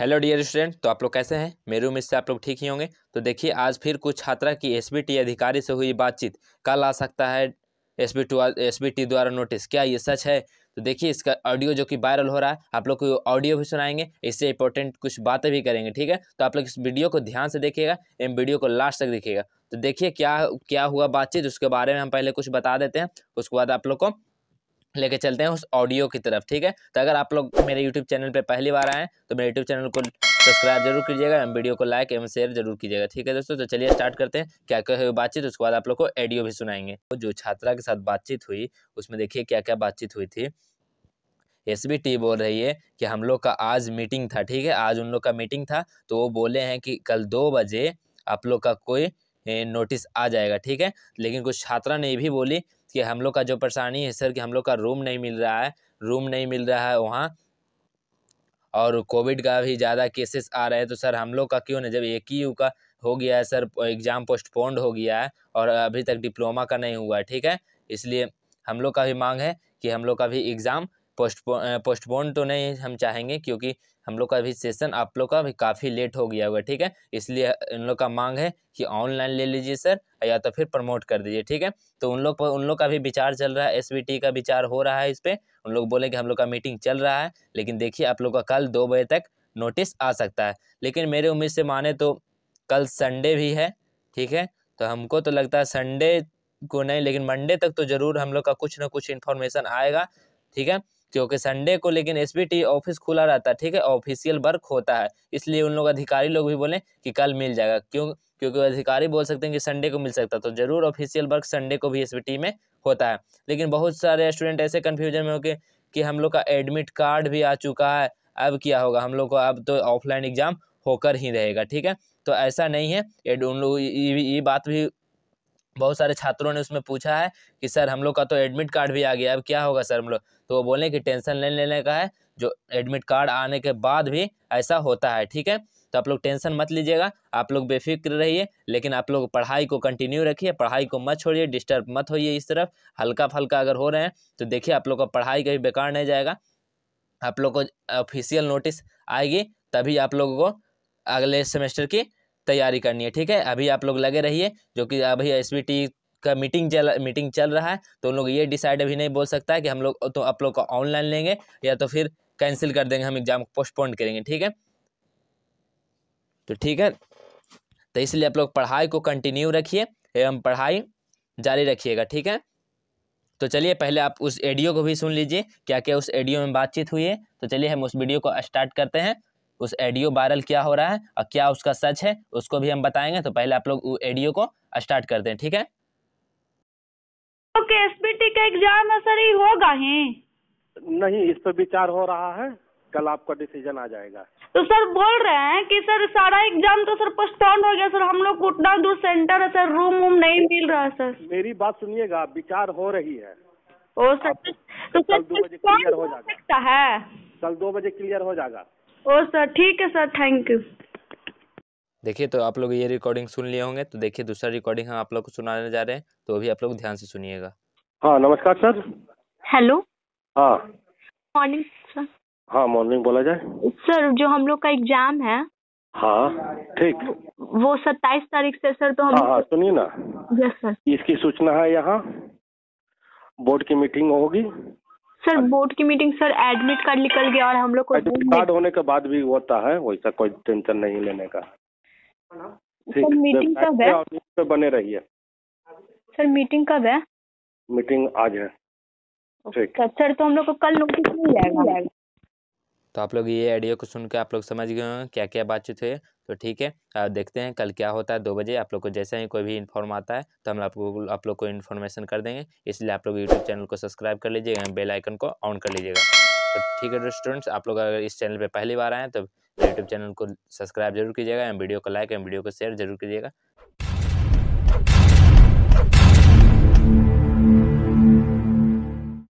hello dear student तो आप लोग कैसे हैं मेरी उम्मीद से आप लोग ठीक ही होंगे तो देखिए आज फिर कुछ छात्रा की एसबीटी अधिकारी से हुई बातचीत कल आ सकता है S B two S B T द्वारा नोटिस क्या ये सच है तो देखिए इसका ऑडियो जो कि वायरल हो रहा है आप लोग को ऑडियो भी सुनाएंगे इससे इंपॉर्टेंट कुछ बातें भी करेंगे ठीक है तो आप लोग इस वीडियो को ध्यान से देखिएगा एवं वीडियो को लास्ट तक देखिएगा तो देखिए क्या क्या हुआ बातचीत उसके बारे में हम पहले कुछ बता देते हैं उसके बाद आप लोग को लेके चलते हैं उस ऑडियो की तरफ ठीक है तो अगर आप लोग मेरे यूट्यूब चैनल पे पहली बार आएँ तो मेरे यूट्यूब चैनल को सब्सक्राइब जरूर कीजिएगा एवं वीडियो को लाइक एवं शेयर जरूर कीजिएगा ठीक है दोस्तों तो चलिए स्टार्ट करते हैं क्या क्या हुई बातचीत उसके बाद आप लोग को ऑडियो भी सुनाएंगे तो जो छात्रा के साथ बातचीत हुई उसमें देखिए क्या क्या बातचीत हुई थी एस टी बोल रही है कि हम लोग का आज मीटिंग था ठीक है आज उन लोग का मीटिंग था तो वो बोले हैं कि कल दो बजे आप लोग का कोई नोटिस आ जाएगा ठीक है लेकिन कुछ छात्रा ने भी बोली कि हम लोग का जो परेशानी है सर कि हम लोग का रूम नहीं मिल रहा है रूम नहीं मिल रहा है वहाँ और कोविड का भी ज़्यादा केसेस आ रहे हैं तो सर हम लोग का क्यों ना जब एक ही यू का हो गया है सर एग्ज़ाम पोस्टपोन्ड हो गया है और अभी तक डिप्लोमा का नहीं हुआ है ठीक है इसलिए हम लोग का भी मांग है कि हम लोग का भी एग्ज़ाम पोस्टपो पोस्टपोन तो नहीं हम चाहेंगे क्योंकि हम लोग का भी सेशन आप लोग का भी काफ़ी लेट हो गया हुआ ठीक है इसलिए उन लोग का मांग है कि ऑनलाइन ले लीजिए सर या तो फिर प्रमोट कर दीजिए ठीक है तो उन लोग पर उन लोग का भी विचार चल रहा है एस का विचार हो रहा है इस पर उन लोग बोले कि हम लोग का मीटिंग चल रहा है लेकिन देखिए आप लोग का कल दो बजे तक नोटिस आ सकता है लेकिन मेरे उम्मीद से माने तो कल संडे भी है ठीक है तो हमको तो लगता है संडे को नहीं लेकिन मंडे तक तो ज़रूर हम लोग का कुछ ना कुछ इन्फॉर्मेशन आएगा ठीक है क्योंकि संडे को लेकिन एस ऑफिस खुला रहता है ठीक है ऑफिशियल वर्क होता है इसलिए उन लोग अधिकारी लोग भी बोलें कि कल मिल जाएगा क्यों क्योंकि अधिकारी बोल सकते हैं कि संडे को मिल सकता है तो ज़रूर ऑफिशियल वर्क संडे को भी एस में होता है लेकिन बहुत सारे स्टूडेंट ऐसे कन्फ्यूजन में हो गए कि हम लोग का एडमिट कार्ड भी आ चुका है अब क्या होगा हम लोग को अब तो ऑफलाइन एग्ज़ाम होकर ही रहेगा ठीक है तो ऐसा नहीं है एड उन लोग ये बात भी बहुत सारे छात्रों ने उसमें पूछा है कि सर हम लोग का तो एडमिट कार्ड भी आ गया अब क्या होगा सर हम लोग तो वो बोलें कि टेंशन नहीं लेने का है जो एडमिट कार्ड आने के बाद भी ऐसा होता है ठीक है तो आप लोग टेंशन मत लीजिएगा आप लोग बेफिक्र रहिए लेकिन आप लोग पढ़ाई को कंटिन्यू रखिए पढ़ाई को मत छोड़िए डिस्टर्ब मत होइए इस तरफ हल्का फल्का अगर हो रहे हैं तो देखिए आप लोग का पढ़ाई कभी बेकार नहीं जाएगा आप लोग को ऑफिशियल नोटिस आएगी तभी आप लोगों को अगले सेमेस्टर की तैयारी करनी है ठीक है अभी आप लोग लगे रहिए जो कि अभी एस का मीटिंग चल मीटिंग चल रहा है तो उन लोग ये डिसाइड अभी नहीं बोल सकता है कि हम लोग तो आप लोग को ऑनलाइन लेंगे या तो फिर कैंसिल कर देंगे हम एग्ज़ाम को पोस्टपोन करेंगे ठीक है तो ठीक है तो इसलिए आप लोग पढ़ाई को कंटिन्यू रखिए एवं पढ़ाई जारी रखिएगा ठीक है तो चलिए पहले आप उस एडियो को भी सुन लीजिए क्या क्या उस एडियो में बातचीत हुई है तो चलिए हम उस वीडियो को स्टार्ट करते हैं उस एडियो वायरल क्या हो रहा है और क्या उसका सच है उसको भी हम बताएंगे तो पहले आप लोग एडियो को स्टार्ट कर दें ठीक है ओके एसपीटी का एग्जाम असर ही होगा ही नहीं इस पर विचार हो रहा है कल आपका डिसीजन आ जाएगा तो सर बोल रहे हैं कि सर सारा एग्जाम तो सर पोस्टोन हो गया सर हम लोग उतना दूर सेंटर है सर रूम वूम नहीं मिल रहा सर मेरी बात सुनिएगा विचार हो रही है ओ सर तो, तो दो बजे क्लियर हो जाएगा है कल दो बजे क्लियर हो जाएगा ओ सर ठीक है सर थैंक यू देखिए तो आप लोग ये रिकॉर्डिंग सुन लिए होंगे तो देखिए दूसरा रिकॉर्डिंग हम आप लोग को सुनाने जा रहे हैं तो अभी आप लोग ध्यान से सुनिएगा हाँ नमस्कार सर हेलो हाँ मॉर्निंग सर हाँ मॉर्निंग बोला जाए सर जो हम लोग का एग्जाम है हाँ ठीक वो सत्ताईस तारीख से सर तो हम हाँ, हाँ सुनिए ना यस सर इसकी सूचना है यहाँ बोर्ड की मीटिंग होगी सर बोर्ड की मीटिंग सर एडमिट कार्ड निकल गया और हम लोग को एडमिट कार्ड होने के बाद भी होता है वैसा कोई टेंशन नहीं लेने का सर मीटिंग कब है बने रहिए सर मीटिंग कब है मीटिंग आज है ठीक सर तो हम लोग को कल नोटिस मिल जाएगा तो आप लोग ये ऑडियो को सुनकर आप लोग समझ गए होंगे क्या क्या बातचीत हुई तो ठीक है आप देखते हैं कल क्या होता है दो बजे आप लोग को जैसे ही कोई भी इन्फॉर्म आता है तो हम आपको आप लोग को इन्फॉर्मेशन कर देंगे इसलिए आप लोग यूट्यूब चैनल को सब्सक्राइब कर लीजिएगा बेल आइकन को ऑन कर लीजिएगा तो ठीक है स्टूडेंट्स आप लोग अगर इस चैनल पर पहली बार आएँ तो यूट्यूब चैनल को सब्सक्राइब जरूर कीजिएगा एम वीडियो को लाइक एम वीडियो को शेयर जरूर कीजिएगा